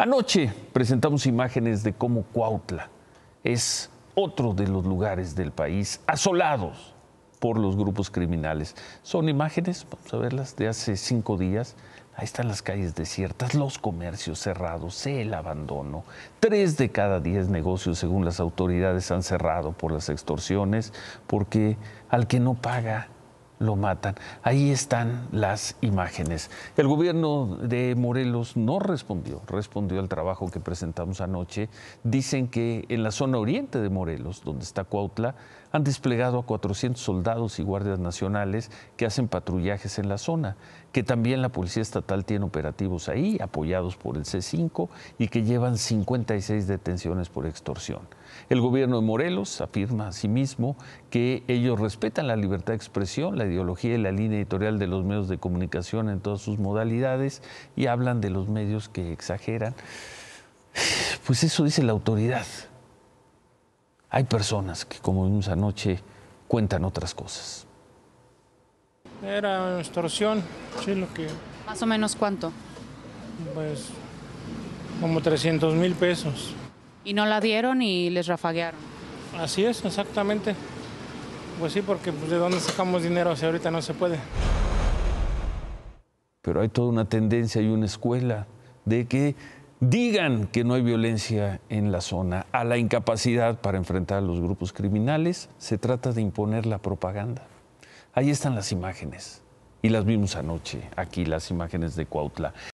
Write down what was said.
Anoche presentamos imágenes de cómo Cuautla es otro de los lugares del país asolados por los grupos criminales. Son imágenes, vamos a verlas, de hace cinco días. Ahí están las calles desiertas, los comercios cerrados, el abandono. Tres de cada diez negocios, según las autoridades, han cerrado por las extorsiones, porque al que no paga lo matan. Ahí están las imágenes. El gobierno de Morelos no respondió, respondió al trabajo que presentamos anoche. Dicen que en la zona oriente de Morelos, donde está Cuautla, han desplegado a 400 soldados y guardias nacionales que hacen patrullajes en la zona, que también la Policía Estatal tiene operativos ahí, apoyados por el C5, y que llevan 56 detenciones por extorsión. El gobierno de Morelos afirma a sí mismo que ellos respetan la libertad de expresión, la ideología y la línea editorial de los medios de comunicación en todas sus modalidades y hablan de los medios que exageran. Pues eso dice la autoridad. Hay personas que, como vimos anoche, cuentan otras cosas. Era extorsión, sí, lo que... ¿Más o menos cuánto? Pues como 300 mil pesos. ¿Y no la dieron y les rafaguearon? Así es, exactamente. Pues sí, porque pues, de dónde sacamos dinero si ahorita no se puede. Pero hay toda una tendencia y una escuela de que digan que no hay violencia en la zona, a la incapacidad para enfrentar a los grupos criminales, se trata de imponer la propaganda. Ahí están las imágenes. Y las vimos anoche, aquí las imágenes de Cuautla.